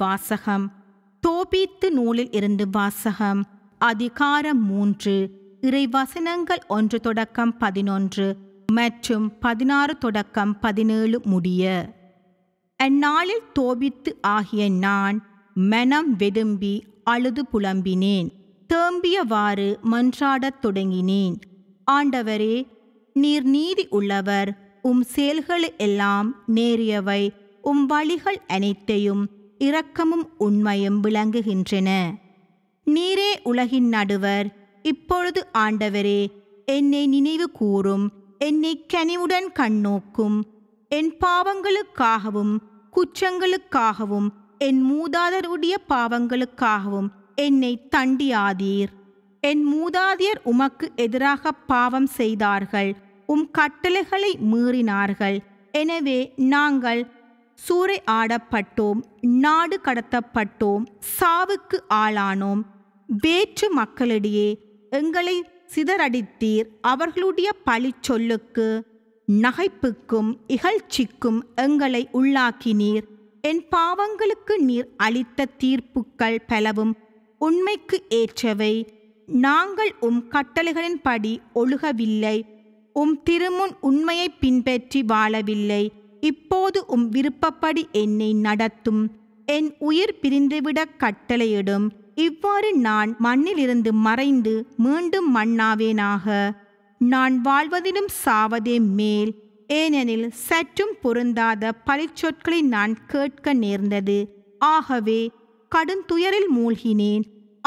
வாசகம் தோபித்து நூலில் இருந்து வாசகம் அதிகாரம் மூன்று இறைவசனங்கள் ஒன்று தொடக்கம் பதினொன்று மற்றும் பதினாறு தொடக்கம் பதினேழு முடிய அந்நாளில் தோபித்து ஆகிய நான் மனம் வெதும்பி அழுது புலம்பினேன் தேம்பியவாறு மன்றாடத் தொடங்கினேன் ஆண்டவரே நீர் நீதி உள்ளவர் உம் செயல்கள் எல்லாம் நேரியவை உம் வழிகள் அனைத்தையும் இரக்கமும் உண்மையும் விளங்குகின்றன நீரே உலகின் நடுவர் இப்பொழுது ஆண்டவரே என்னை நினைவு கூறும் என்னை கனிவுடன் கண்ணோக்கும் என் பாவங்களுக்காகவும் குற்றங்களுக்காகவும் என் மூதாதருடைய பாவங்களுக்காகவும் என்னை தண்டியாதீர் என் மூதாதியர் உமக்கு எதிராக பாவம் செய்தார்கள் உம் கட்டளைகளை மீறினார்கள் எனவே நாங்கள் சூறை ஆடப்பட்டோம் நாடு கடத்தப்பட்டோம் சாவுக்கு ஆளானோம் வேற்று மக்களிடையே எங்களை சிதறடித்தீர் அவர்களுடைய பழி சொல்லுக்கு நகைப்புக்கும் இகழ்ச்சிக்கும் எங்களை உள்ளாக்கினீர் என் பாவங்களுக்கு நீர் அளித்த தீர்ப்புக்கள் பலவும் உண்மைக்கு ஏற்றவை நாங்கள் உம் கட்டளைகளின்படி ஒழுகவில்லை உம் திருமுன் உண்மையை பின்பற்றி வாழவில்லை இப்போது உம் விருப்பப்படி என்னை நடத்தும் என் உயிர் பிரிந்துவிட கட்டளையிடும் இவ்வாறு நான் மண்ணிலிருந்து மறைந்து மீண்டும் மண்ணாவேனாக நான் வாழ்வதிலும் சாவதே மேல் ஏனெனில் சற்றும் பொருந்தாத பழிச்சொற்களை நான் கேட்க நேர்ந்தது ஆகவே துயரில் மூழ்கினேன்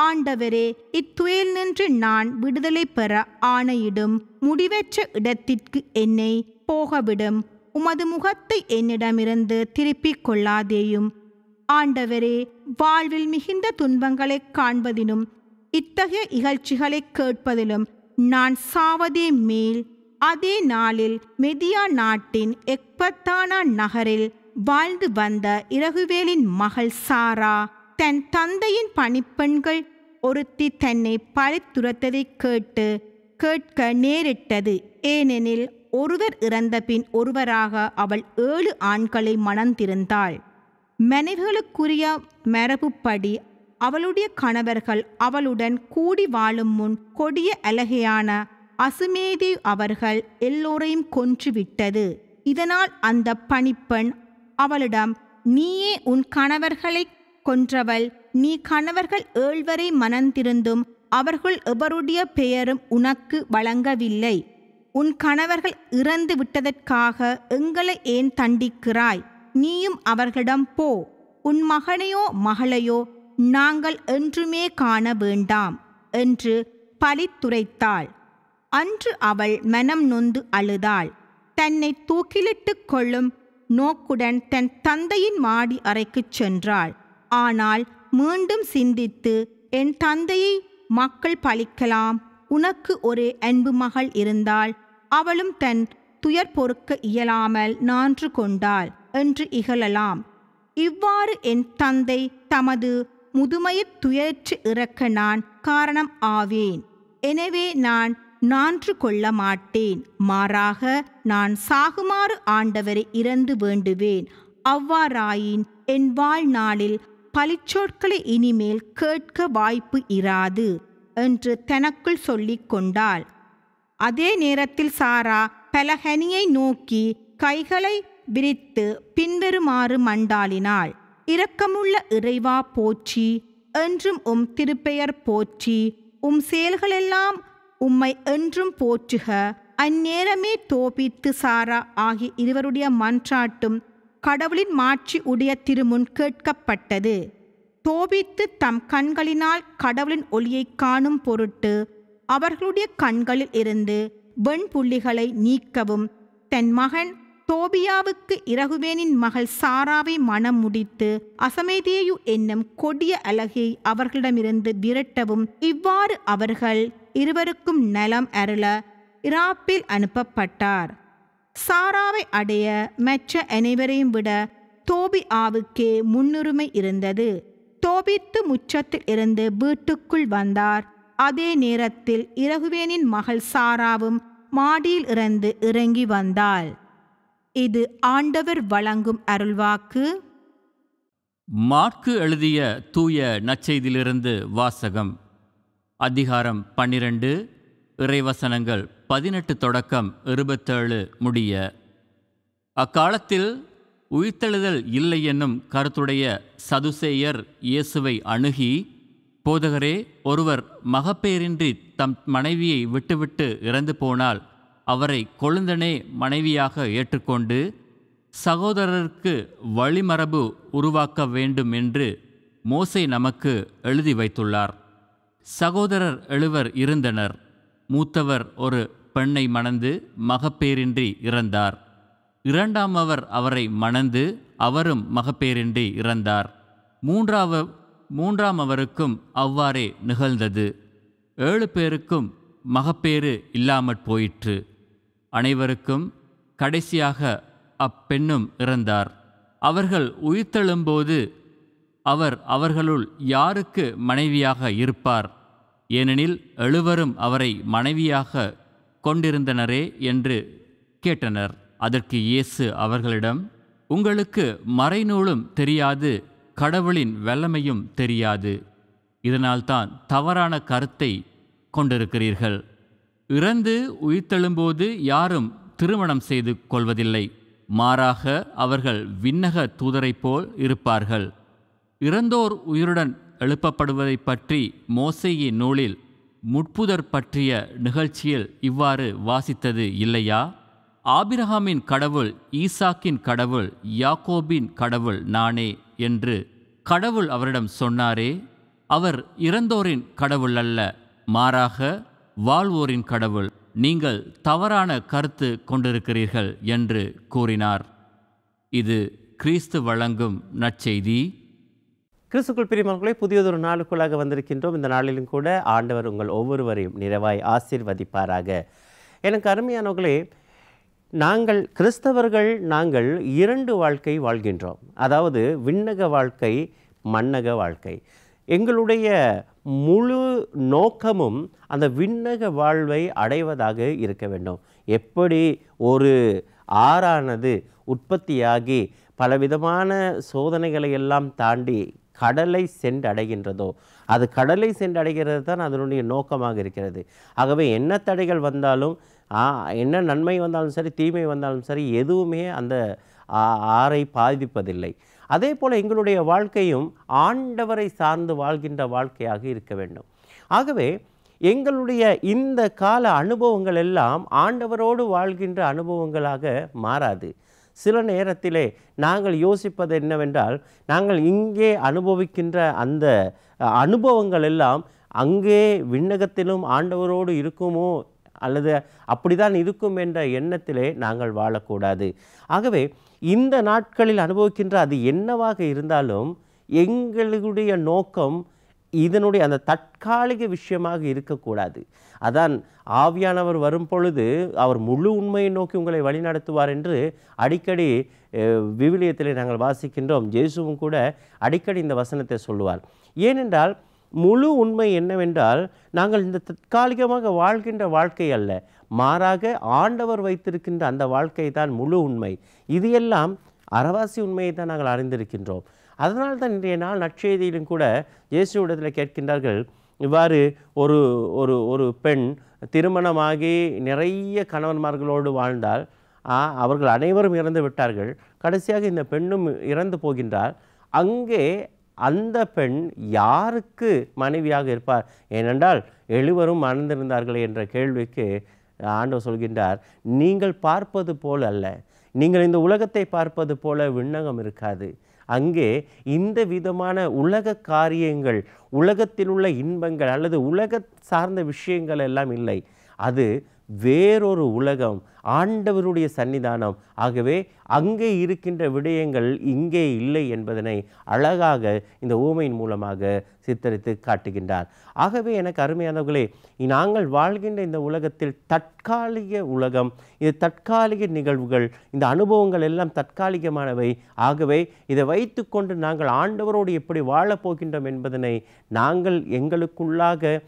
ஆண்டவரே இத்துயல் நின்று நான் விடுதலை பெற ஆணையிடும் முடிவற்ற இடத்திற்கு என்னை போகவிடும் உமது முகத்தை என்னிடமிருந்து திருப்பிக் கொள்ளாதேயும் ஆண்டவரே வாழ்வில் மிகுந்த துன்பங்களை காண்பதிலும் இத்தகைய இகழ்ச்சிகளை கேட்பதிலும் நான் சாவதே மேல் அதே நாளில் மெதியா நாட்டின் எக்பத்தானா நகரில் வாழ்ந்து வந்த இரகுவேலின் மகள் சாரா தன் தந்தையின் பணிப்பெண்கள் ஒருத்தி தன்னை பழித்துரத்ததை கேட்டு கேட்க நேரிட்டது ஏனெனில் ஒருவர் இறந்தபின் ஒருவராக அவள் ஏழு ஆண்களை மணந்திருந்தாள் மனைவிகளுக்குரிய மரபுப்படி அவளுடைய கணவர்கள் அவளுடன் கூடி வாழும் முன் கொடிய அலகையான அசுமேதி அவர்கள் எல்லோரையும் கொன்றுவிட்டது இதனால் அந்த பணிப்பெண் அவளிடம் நீயே உன் கணவர்களை கொன்றவள் நீ கணவர்கள் ஏழ்வரை மணந்திருந்தும் அவர்கள் எவருடைய பெயரும் உனக்கு வழங்கவில்லை உன் கணவர்கள் இறந்து விட்டதற்காக எங்களை ஏன் தண்டிக்கிறாய் நீயும் அவர்களிடம் போ உன் மகனையோ மகளையோ நாங்கள் என்றுமே காண வேண்டாம் என்று பலித்துரைத்தாள் அன்று அவள் மனம் நொந்து அழுதாள் தன்னை தூக்கிலிட்டு கொள்ளும் நோக்குடன் தன் தந்தையின் மாடி அறைக்குச் சென்றாள் ஆனால் மீண்டும் சிந்தித்து என் தந்தையை மக்கள் பழிக்கலாம் உனக்கு ஒரு அன்பு மகள் இருந்தால் அவளும் தன் துயர் பொறுக்க இயலாமல் நான்று கொண்டாள் என்று இகழலாம் இவ்வாறு என் தந்தை தமது முதுமையத் துயற்று இறக்க நான் காரணம் ஆவேன் எனவே நான் நான்று கொள்ள மாட்டேன் மாறாக நான் சாகுமாறு ஆண்டவரை இறந்து வேண்டுவேன் அவ்வாறாயின் என் வாழ்நாளில் பழிச்சொற்களை இனிமேல் கேட்க வாய்ப்பு இராது என்று தனக்குள் சொல்லிக் கொண்டாள் அதே நேரத்தில் சாரா பலஹனியை நோக்கி கைகளை விரித்து பின்வருமாறு மண்டாளினாள் இரக்கமுள்ள இறைவா போற்றி என்றும் உம் திருப்பெயர் போற்றி உம் செயல்களெல்லாம் உம்மை என்றும் போற்றுக அந்நேரமே தோபித்து சாரா ஆகிய இருவருடைய மன்றாட்டும் கடவுளின் மாட்சி உடைய திருமுன் கேட்கப்பட்டது தோபித்து தம் கண்களினால் கடவுளின் ஒளியை காணும் பொருட்டு அவர்களுடைய கண்களில் இருந்து வெண்புள்ளிகளை நீக்கவும் தன் மகன் தோபியாவுக்கு இரகுவேனின் மகள் சாராவை மனம் முடித்து அசமேதேயு என்னும் கொடிய அழகை அவர்களிடமிருந்து விரட்டவும் இவ்வாறு அவர்கள் இருவருக்கும் நலம் அருள இராப்பில் அனுப்பப்பட்டார் சாராவை அடைய மற்ற அனைவரையும் விட தோபி ஆவுக்கே முன்னுரிமை இருந்தது தோபித்து முச்சத்தில் இருந்து வீட்டுக்குள் வந்தார் அதே நேரத்தில் இரகுவேனின் மகள் சாராவும் மாடியில் இருந்து இறங்கி வந்தாள் இது ஆண்டவர் வழங்கும் அருள்வாக்கு மார்க்கு எழுதிய தூய நச்செய்திலிருந்து வாசகம் அதிகாரம் பன்னிரண்டு இறைவசனங்கள் பதினெட்டு தொடக்கம் இருபத்தேழு முடிய அக்காலத்தில் உயிர்த்தெழுதல் இல்லை என்னும் கருத்துடைய சதுசேயர் இயேசுவை அணுகி போதகரே ஒருவர் மகப்பேரின்றி தம் மனைவியை விட்டுவிட்டு இறந்து போனால் அவரை கொழுந்தனே மனைவியாக ஏற்றுக்கொண்டு சகோதரருக்கு வழிமரபு உருவாக்க வேண்டும் என்று மோசை நமக்கு எழுதி வைத்துள்ளார் சகோதரர் எழுவர் இருந்தனர் மூத்தவர் ஒரு பெண்ணை மணந்து மகப்பேரின்றி இறந்தார் அவர் அவரை மணந்து அவரும் மகப்பேரின்றி இறந்தார் மூன்றாவது மூன்றாம் அவருக்கும் அவ்வாறே நிகழ்ந்தது ஏழு பேருக்கும் மகப்பேறு இல்லாமற் போயிற்று அனைவருக்கும் கடைசியாக அப்பெண்ணும் இறந்தார் அவர்கள் உயிர்த்தெழும்போது அவர் அவர்களுள் யாருக்கு மனைவியாக இருப்பார் ஏனெனில் எழுவரும் அவரை மனைவியாக கொண்டிருந்தனரே என்று கேட்டனர் அதற்கு இயேசு அவர்களிடம் உங்களுக்கு மறைநூலும் தெரியாது கடவுளின் வல்லமையும் தெரியாது இதனால்தான் தவறான கருத்தை கொண்டிருக்கிறீர்கள் இறந்து உயிர்த்தெழும்போது யாரும் திருமணம் செய்து கொள்வதில்லை மாறாக அவர்கள் விண்ணக தூதரைப் போல் இருப்பார்கள் இறந்தோர் உயிருடன் எழுப்பப்படுவதை பற்றி மோசையின் நூலில் முட்புதர் பற்றிய நிகழ்ச்சியில் இவ்வாறு வாசித்தது இல்லையா ஆபிரஹாமின் கடவுள் ஈசாக்கின் கடவுள் யாக்கோபின் கடவுள் நானே என்று கடவுள் அவரிடம் சொன்னாரே அவர் இறந்தோரின் கடவுள் அல்ல மாறாக வாழ்வோரின் கடவுள் நீங்கள் தவறான கருத்து கொண்டிருக்கிறீர்கள் என்று கூறினார் இது கிறிஸ்து வழங்கும் நற்செய்தி கிறிஸ்துக்குள் பிரிமன்களை புதியதொரு நாளுக்குள்ளாக வந்திருக்கின்றோம் இந்த நாளிலும் கூட ஆண்டவர் உங்கள் ஒவ்வொருவரையும் நிறைவாய் ஆசிர்வதிப்பாராக எனக்கு அருமையானவர்களே நாங்கள் கிறிஸ்தவர்கள் நாங்கள் இரண்டு வாழ்க்கை வாழ்கின்றோம் அதாவது விண்ணக வாழ்க்கை மன்னக வாழ்க்கை எங்களுடைய முழு நோக்கமும் அந்த விண்ணக வாழ்வை அடைவதாக இருக்க வேண்டும் எப்படி ஒரு ஆறானது உற்பத்தியாகி பலவிதமான சோதனைகளை எல்லாம் தாண்டி கடலை சென்றடைகின்றதோ அது கடலை சென்றடைகிறது தான் அதனுடைய நோக்கமாக இருக்கிறது ஆகவே என்ன தடைகள் வந்தாலும் என்ன நன்மை வந்தாலும் சரி தீமை வந்தாலும் சரி எதுவுமே அந்த ஆரை பாதிப்பதில்லை அதே போல் எங்களுடைய வாழ்க்கையும் ஆண்டவரை சார்ந்து வாழ்கின்ற வாழ்க்கையாக இருக்க வேண்டும் ஆகவே எங்களுடைய இந்த கால அனுபவங்கள் எல்லாம் ஆண்டவரோடு வாழ்கின்ற அனுபவங்களாக மாறாது சில நேரத்திலே நாங்கள் யோசிப்பது என்னவென்றால் நாங்கள் இங்கே அனுபவிக்கின்ற அந்த அனுபவங்கள் எல்லாம் அங்கே விண்ணகத்திலும் ஆண்டவரோடு இருக்குமோ அல்லது அப்படிதான் இருக்கும் என்ற எண்ணத்திலே நாங்கள் வாழக்கூடாது ஆகவே இந்த நாட்களில் அனுபவிக்கின்ற அது என்னவாக இருந்தாலும் எங்களுடைய நோக்கம் இதனுடைய அந்த தற்காலிக விஷயமாக இருக்கக்கூடாது அதான் ஆவியானவர் வரும் பொழுது அவர் முழு உண்மையை நோக்கி உங்களை வழிநடத்துவார் என்று அடிக்கடி விவிலியத்தில் நாங்கள் வாசிக்கின்றோம் ஜேசுவும் கூட அடிக்கடி இந்த வசனத்தை சொல்லுவார் ஏனென்றால் முழு உண்மை என்னவென்றால் நாங்கள் இந்த தற்காலிகமாக வாழ்கின்ற வாழ்க்கை அல்ல மாறாக ஆண்டவர் வைத்திருக்கின்ற அந்த வாழ்க்கை தான் முழு உண்மை இது எல்லாம் அறவாசி உண்மையை தான் நாங்கள் அறிந்திருக்கின்றோம் அதனால் தான் இன்றைய நாள் நற்செய்தியிலும் கூட இயேசுவிடத்தில் கேட்கின்றார்கள் இவ்வாறு ஒரு ஒரு ஒரு பெண் திருமணமாகி நிறைய கணவன்மார்களோடு வாழ்ந்தால் அவர்கள் அனைவரும் இறந்து விட்டார்கள் கடைசியாக இந்த பெண்ணும் இறந்து போகின்றார் அங்கே அந்த பெண் யாருக்கு மனைவியாக இருப்பார் ஏனென்றால் எழுவரும் மணந்திருந்தார்கள் என்ற கேள்விக்கு ஆண்டவர் சொல்கின்றார் நீங்கள் பார்ப்பது போல் அல்ல நீங்கள் இந்த உலகத்தை பார்ப்பது போல விண்ணகம் இருக்காது அங்கே இந்த விதமான உலக காரியங்கள் உலகத்தில் உள்ள இன்பங்கள் அல்லது உலக சார்ந்த விஷயங்கள் எல்லாம் இல்லை அது வேறொரு உலகம் ஆண்டவருடைய சன்னிதானம் ஆகவே அங்கே இருக்கின்ற விடயங்கள் இங்கே இல்லை என்பதனை அழகாக இந்த ஊமையின் மூலமாக சித்தரித்து காட்டுகின்றார் ஆகவே எனக்கு அருமையானவர்களே நாங்கள் வாழ்கின்ற இந்த உலகத்தில் தற்காலிக உலகம் இது தற்காலிக நிகழ்வுகள் இந்த அனுபவங்கள் எல்லாம் தற்காலிகமானவை ஆகவே இதை வைத்துக்கொண்டு நாங்கள் ஆண்டவரோடு எப்படி வாழப்போகின்றோம் என்பதனை நாங்கள் எங்களுக்குள்ளாக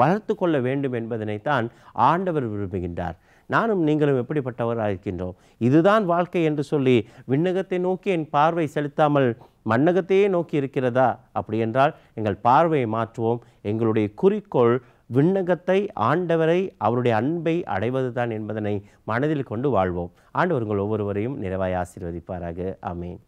வளர்த்து கொள்ள வேண்டும் என்பதனைத்தான் ஆண்டவர் விரும்புகின்றார் நானும் நீங்களும் எப்படிப்பட்டவராக இருக்கின்றோம் இதுதான் வாழ்க்கை என்று சொல்லி விண்ணகத்தை நோக்கி என் பார்வை செலுத்தாமல் மண்ணகத்தையே நோக்கி இருக்கிறதா அப்படி என்றால் எங்கள் பார்வையை மாற்றுவோம் எங்களுடைய குறிக்கோள் விண்ணகத்தை ஆண்டவரை அவருடைய அன்பை அடைவது தான் என்பதனை மனதில் கொண்டு வாழ்வோம் ஆண்டவர்கள் ஒவ்வொருவரையும் நிறைவாய் ஆசீர்வதிப்பாராக அமேன்